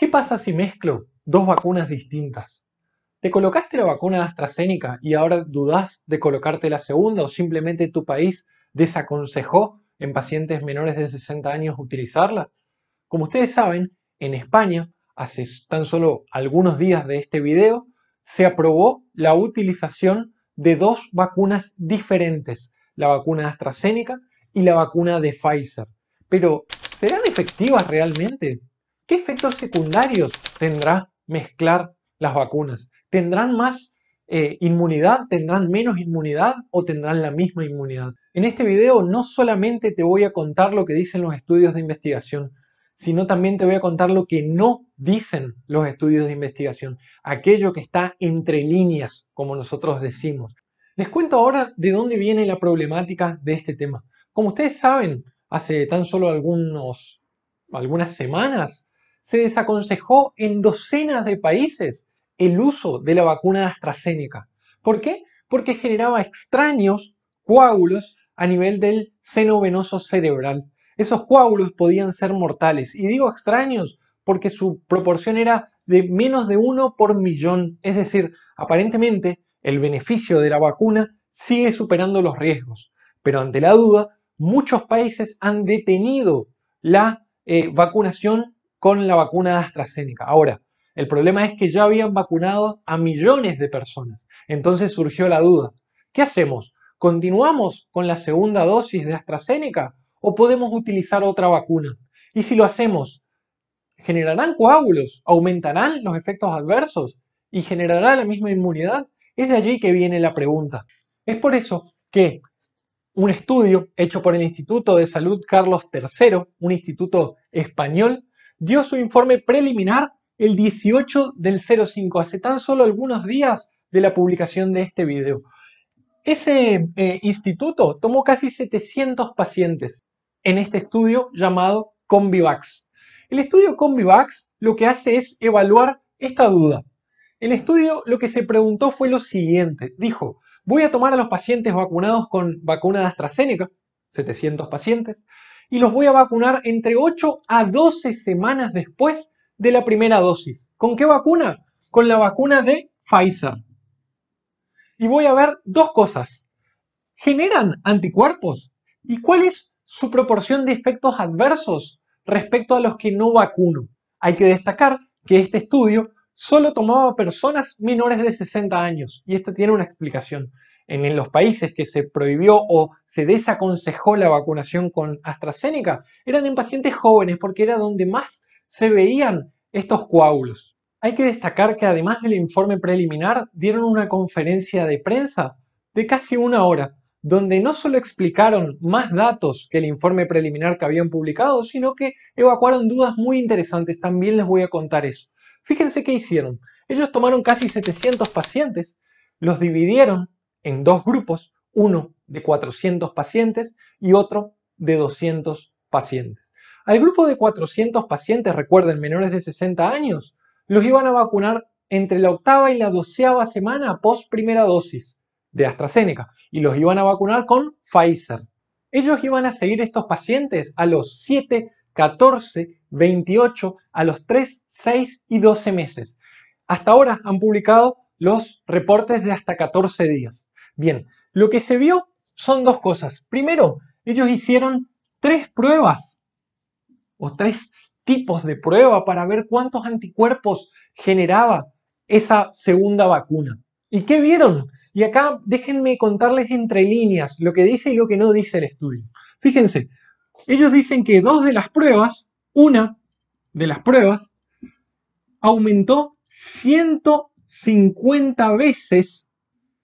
¿Qué pasa si mezclo dos vacunas distintas? ¿Te colocaste la vacuna de AstraZeneca y ahora dudas de colocarte la segunda o simplemente tu país desaconsejó en pacientes menores de 60 años utilizarla? Como ustedes saben, en España, hace tan solo algunos días de este video, se aprobó la utilización de dos vacunas diferentes, la vacuna de AstraZeneca y la vacuna de Pfizer. Pero, ¿serán efectivas realmente? ¿Qué efectos secundarios tendrá mezclar las vacunas? ¿Tendrán más eh, inmunidad? ¿Tendrán menos inmunidad o tendrán la misma inmunidad? En este video no solamente te voy a contar lo que dicen los estudios de investigación, sino también te voy a contar lo que no dicen los estudios de investigación, aquello que está entre líneas, como nosotros decimos. Les cuento ahora de dónde viene la problemática de este tema. Como ustedes saben, hace tan solo algunos, algunas semanas se desaconsejó en docenas de países el uso de la vacuna AstraZeneca. ¿Por qué? Porque generaba extraños coágulos a nivel del seno venoso cerebral. Esos coágulos podían ser mortales. Y digo extraños porque su proporción era de menos de uno por millón. Es decir, aparentemente el beneficio de la vacuna sigue superando los riesgos. Pero ante la duda, muchos países han detenido la eh, vacunación con la vacuna de AstraZeneca. Ahora, el problema es que ya habían vacunado a millones de personas. Entonces surgió la duda, ¿qué hacemos? ¿Continuamos con la segunda dosis de AstraZeneca o podemos utilizar otra vacuna? Y si lo hacemos, ¿generarán coágulos? ¿Aumentarán los efectos adversos? ¿Y generará la misma inmunidad? Es de allí que viene la pregunta. Es por eso que un estudio hecho por el Instituto de Salud Carlos III, un instituto español, dio su informe preliminar el 18 del 05, hace tan solo algunos días de la publicación de este video. Ese eh, instituto tomó casi 700 pacientes en este estudio llamado CombiVax. El estudio CombiVax lo que hace es evaluar esta duda. El estudio lo que se preguntó fue lo siguiente. Dijo, voy a tomar a los pacientes vacunados con vacuna de AstraZeneca, 700 pacientes, y los voy a vacunar entre 8 a 12 semanas después de la primera dosis. ¿Con qué vacuna? Con la vacuna de Pfizer. Y voy a ver dos cosas. ¿Generan anticuerpos? ¿Y cuál es su proporción de efectos adversos respecto a los que no vacuno? Hay que destacar que este estudio solo tomaba personas menores de 60 años y esto tiene una explicación en los países que se prohibió o se desaconsejó la vacunación con AstraZeneca eran en pacientes jóvenes porque era donde más se veían estos coágulos. Hay que destacar que además del informe preliminar dieron una conferencia de prensa de casi una hora, donde no solo explicaron más datos que el informe preliminar que habían publicado, sino que evacuaron dudas muy interesantes. También les voy a contar eso. Fíjense qué hicieron. Ellos tomaron casi 700 pacientes, los dividieron en dos grupos, uno de 400 pacientes y otro de 200 pacientes. Al grupo de 400 pacientes, recuerden, menores de 60 años, los iban a vacunar entre la octava y la doceava semana post primera dosis de AstraZeneca y los iban a vacunar con Pfizer. Ellos iban a seguir estos pacientes a los 7, 14, 28, a los 3, 6 y 12 meses. Hasta ahora han publicado los reportes de hasta 14 días. Bien, lo que se vio son dos cosas. Primero, ellos hicieron tres pruebas o tres tipos de prueba para ver cuántos anticuerpos generaba esa segunda vacuna. ¿Y qué vieron? Y acá déjenme contarles entre líneas lo que dice y lo que no dice el estudio. Fíjense, ellos dicen que dos de las pruebas, una de las pruebas, aumentó 150 veces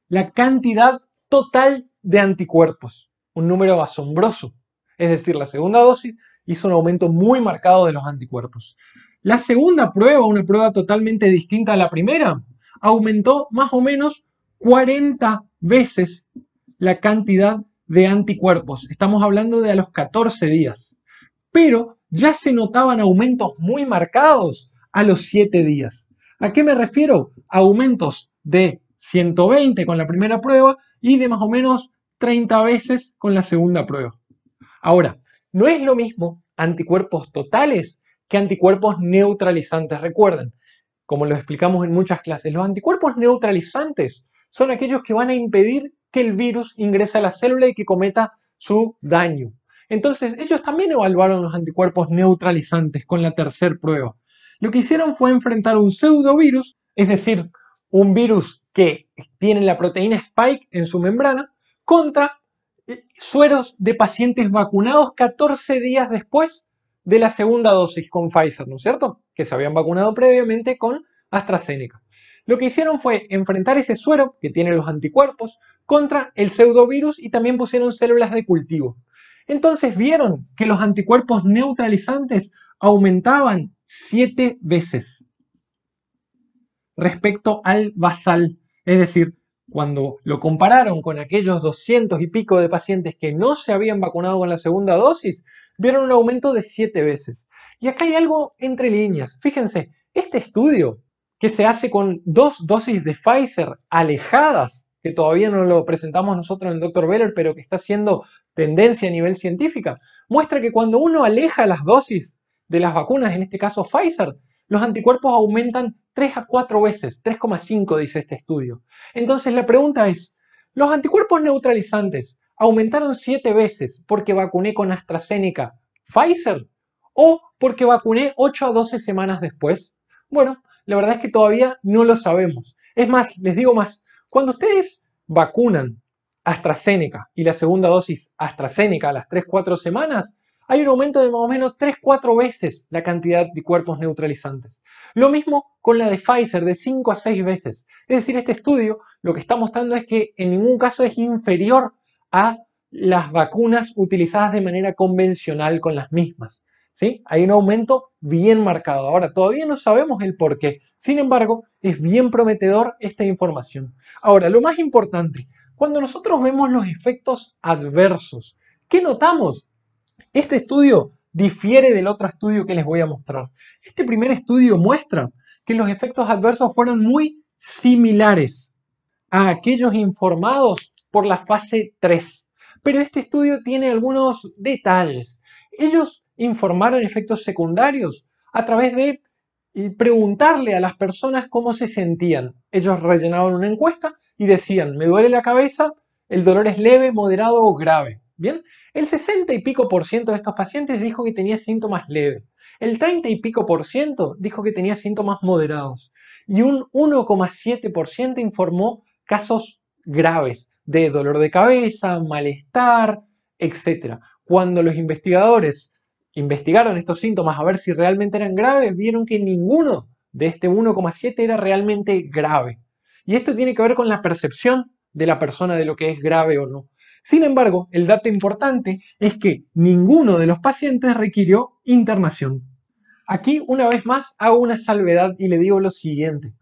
la cantidad total de anticuerpos, un número asombroso. Es decir, la segunda dosis hizo un aumento muy marcado de los anticuerpos. La segunda prueba, una prueba totalmente distinta a la primera, aumentó más o menos 40 veces la cantidad de anticuerpos. Estamos hablando de a los 14 días. Pero ya se notaban aumentos muy marcados a los 7 días. ¿A qué me refiero? Aumentos de 120 con la primera prueba y de más o menos 30 veces con la segunda prueba. Ahora, no es lo mismo anticuerpos totales que anticuerpos neutralizantes. Recuerden, como lo explicamos en muchas clases, los anticuerpos neutralizantes son aquellos que van a impedir que el virus ingrese a la célula y que cometa su daño. Entonces, ellos también evaluaron los anticuerpos neutralizantes con la tercera prueba. Lo que hicieron fue enfrentar un pseudovirus, es decir, un virus que tiene la proteína spike en su membrana contra eh, sueros de pacientes vacunados 14 días después de la segunda dosis con Pfizer, ¿no es cierto? Que se habían vacunado previamente con AstraZeneca. Lo que hicieron fue enfrentar ese suero que tiene los anticuerpos contra el pseudovirus y también pusieron células de cultivo. Entonces vieron que los anticuerpos neutralizantes aumentaban siete veces respecto al basal. Es decir, cuando lo compararon con aquellos 200 y pico de pacientes que no se habían vacunado con la segunda dosis, vieron un aumento de 7 veces. Y acá hay algo entre líneas. Fíjense, este estudio que se hace con dos dosis de Pfizer alejadas, que todavía no lo presentamos nosotros en el Dr. Beller, pero que está siendo tendencia a nivel científica, muestra que cuando uno aleja las dosis de las vacunas, en este caso Pfizer, los anticuerpos aumentan 3 a 4 veces, 3,5 dice este estudio. Entonces la pregunta es, ¿los anticuerpos neutralizantes aumentaron 7 veces porque vacuné con AstraZeneca, Pfizer o porque vacuné 8 a 12 semanas después? Bueno, la verdad es que todavía no lo sabemos. Es más, les digo más, cuando ustedes vacunan AstraZeneca y la segunda dosis AstraZeneca a las 3-4 semanas, hay un aumento de más o menos 3-4 veces la cantidad de cuerpos neutralizantes. Lo mismo con la de Pfizer, de 5 a 6 veces. Es decir, este estudio lo que está mostrando es que en ningún caso es inferior a las vacunas utilizadas de manera convencional con las mismas. ¿Sí? Hay un aumento bien marcado. Ahora, todavía no sabemos el por qué. Sin embargo, es bien prometedor esta información. Ahora, lo más importante, cuando nosotros vemos los efectos adversos, ¿qué notamos? Este estudio difiere del otro estudio que les voy a mostrar. Este primer estudio muestra que los efectos adversos fueron muy similares a aquellos informados por la fase 3. Pero este estudio tiene algunos detalles. Ellos informaron efectos secundarios a través de eh, preguntarle a las personas cómo se sentían. Ellos rellenaban una encuesta y decían, me duele la cabeza, el dolor es leve, moderado o grave. Bien, el 60 y pico por ciento de estos pacientes dijo que tenía síntomas leves. El 30 y pico por ciento dijo que tenía síntomas moderados. Y un 1,7% por informó casos graves de dolor de cabeza, malestar, etc. Cuando los investigadores investigaron estos síntomas a ver si realmente eran graves, vieron que ninguno de este 1,7 era realmente grave. Y esto tiene que ver con la percepción de la persona de lo que es grave o no. Sin embargo, el dato importante es que ninguno de los pacientes requirió internación. Aquí, una vez más, hago una salvedad y le digo lo siguiente.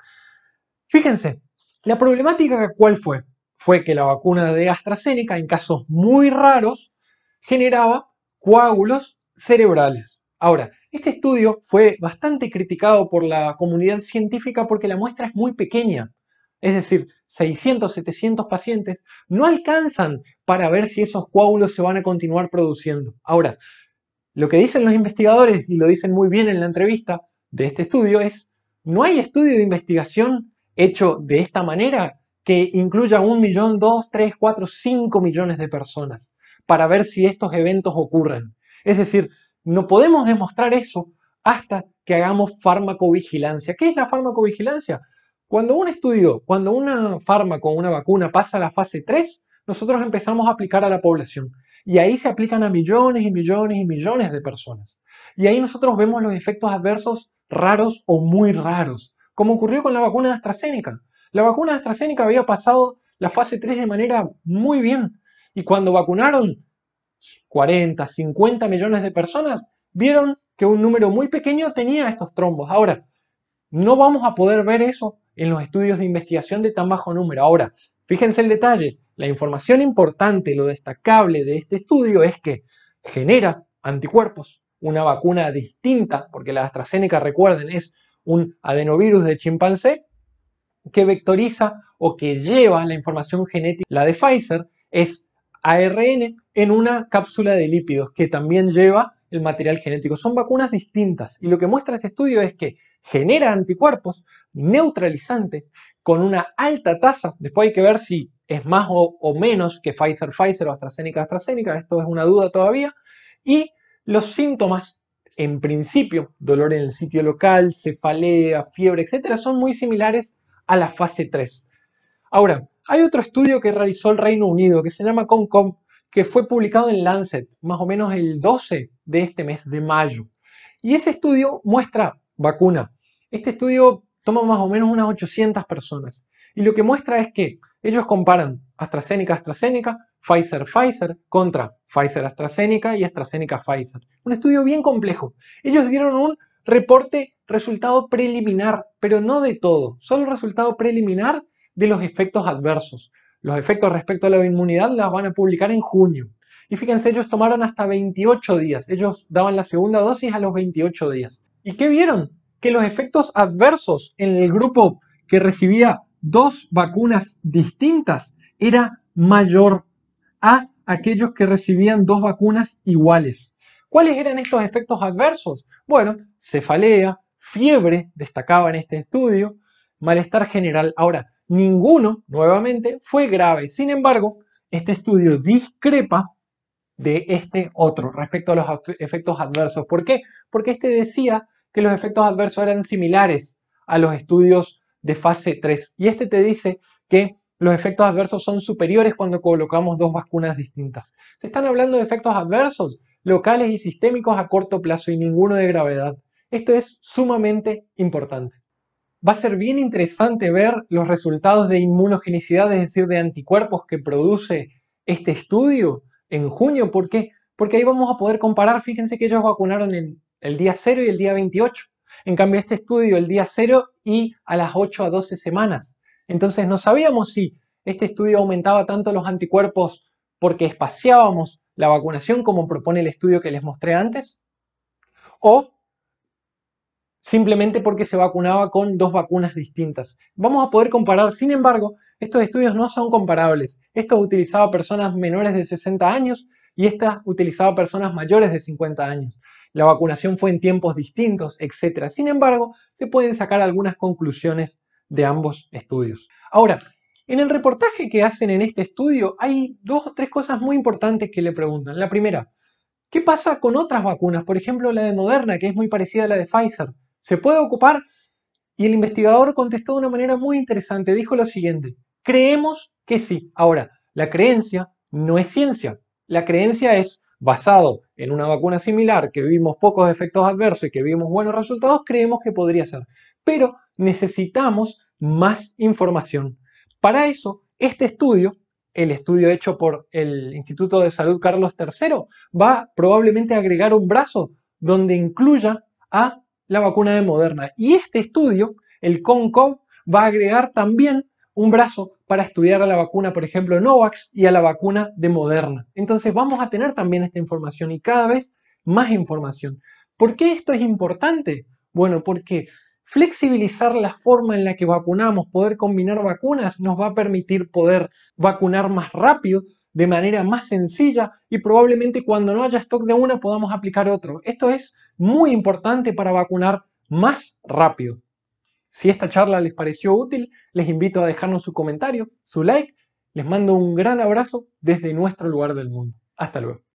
Fíjense, la problemática cuál fue? Fue que la vacuna de AstraZeneca, en casos muy raros, generaba coágulos cerebrales. Ahora, este estudio fue bastante criticado por la comunidad científica porque la muestra es muy pequeña es decir, 600, 700 pacientes, no alcanzan para ver si esos coágulos se van a continuar produciendo. Ahora, lo que dicen los investigadores, y lo dicen muy bien en la entrevista de este estudio, es, no hay estudio de investigación hecho de esta manera que incluya un millón, dos, tres, cuatro, cinco millones de personas para ver si estos eventos ocurren. Es decir, no podemos demostrar eso hasta que hagamos farmacovigilancia. ¿Qué es la farmacovigilancia? Cuando un estudio, cuando una fármaco, una vacuna pasa a la fase 3, nosotros empezamos a aplicar a la población. Y ahí se aplican a millones y millones y millones de personas. Y ahí nosotros vemos los efectos adversos raros o muy raros, como ocurrió con la vacuna de AstraZeneca. La vacuna de AstraZeneca había pasado la fase 3 de manera muy bien. Y cuando vacunaron 40, 50 millones de personas, vieron que un número muy pequeño tenía estos trombos. Ahora, no vamos a poder ver eso en los estudios de investigación de tan bajo número. Ahora, fíjense el detalle, la información importante, lo destacable de este estudio es que genera anticuerpos, una vacuna distinta, porque la AstraZeneca, recuerden, es un adenovirus de chimpancé que vectoriza o que lleva la información genética. La de Pfizer es ARN en una cápsula de lípidos que también lleva el material genético. Son vacunas distintas y lo que muestra este estudio es que genera anticuerpos neutralizantes con una alta tasa. Después hay que ver si es más o, menos que Pfizer, Pfizer o AstraZeneca, AstraZeneca. Esto es una duda todavía. Y los síntomas, en principio, dolor en el sitio local, cefalea, fiebre, etcétera, son muy similares a la fase 3. Ahora, hay otro estudio que realizó el Reino Unido que se llama ComCom, que fue publicado en Lancet, más o menos el 12 de este mes de mayo. Y ese estudio muestra vacuna este estudio toma más o menos unas 800 personas y lo que muestra es que ellos comparan AstraZeneca AstraZeneca, Pfizer Pfizer contra Pfizer AstraZeneca y AstraZeneca Pfizer. Un estudio bien complejo. Ellos dieron un reporte resultado preliminar, pero no de todo, solo resultado preliminar de los efectos adversos. Los efectos respecto a la inmunidad las van a publicar en junio. Y fíjense, ellos tomaron hasta 28 días. Ellos daban la segunda dosis a los 28 días. ¿Y qué vieron? que los efectos adversos en el grupo que recibía dos vacunas distintas era mayor a aquellos que recibían dos vacunas iguales. ¿Cuáles eran estos efectos adversos? Bueno, cefalea, fiebre, destacaba en este estudio, malestar general. Ahora, ninguno, nuevamente, fue grave. Sin embargo, este estudio discrepa de este otro respecto a los efectos adversos. ¿Por qué? Porque este decía que los efectos adversos eran similares a los estudios de fase 3. Y este te dice que los efectos adversos son superiores cuando colocamos dos vacunas distintas. Se están hablando de efectos adversos locales y sistémicos a corto plazo y ninguno de gravedad. Esto es sumamente importante. Va a ser bien interesante ver los resultados de inmunogenicidad, es decir, de anticuerpos que produce este estudio en junio. ¿Por qué? Porque ahí vamos a poder comparar, fíjense que ellos vacunaron en el día 0 y el día 28. En cambio, este estudio el día 0 y a las 8 a 12 semanas. Entonces no sabíamos si este estudio aumentaba tanto los anticuerpos porque espaciábamos la vacunación como propone el estudio que les mostré antes o simplemente porque se vacunaba con dos vacunas distintas. Vamos a poder comparar, sin embargo, estos estudios no son comparables. Esto utilizaba personas menores de 60 años y esta utilizaba personas mayores de 50 años la vacunación fue en tiempos distintos, etc. Sin embargo, se pueden sacar algunas conclusiones de ambos estudios. Ahora, en el reportaje que hacen en este estudio hay dos o tres cosas muy importantes que le preguntan. La primera, ¿qué pasa con otras vacunas? Por ejemplo, la de Moderna, que es muy parecida a la de Pfizer. ¿Se puede ocupar? Y el investigador contestó de una manera muy interesante. Dijo lo siguiente, creemos que sí. Ahora, la creencia no es ciencia. La creencia es basado en una vacuna similar, que vimos pocos efectos adversos y que vimos buenos resultados, creemos que podría ser. Pero necesitamos más información. Para eso, este estudio, el estudio hecho por el Instituto de Salud Carlos III, va probablemente a agregar un brazo donde incluya a la vacuna de Moderna. Y este estudio, el CONCOV, va a agregar también un brazo para estudiar a la vacuna, por ejemplo, Novax y a la vacuna de Moderna. Entonces vamos a tener también esta información y cada vez más información. ¿Por qué esto es importante? Bueno, porque flexibilizar la forma en la que vacunamos, poder combinar vacunas, nos va a permitir poder vacunar más rápido, de manera más sencilla y probablemente cuando no haya stock de una podamos aplicar otro. Esto es muy importante para vacunar más rápido. Si esta charla les pareció útil, les invito a dejarnos su comentario, su like. Les mando un gran abrazo desde nuestro lugar del mundo. Hasta luego.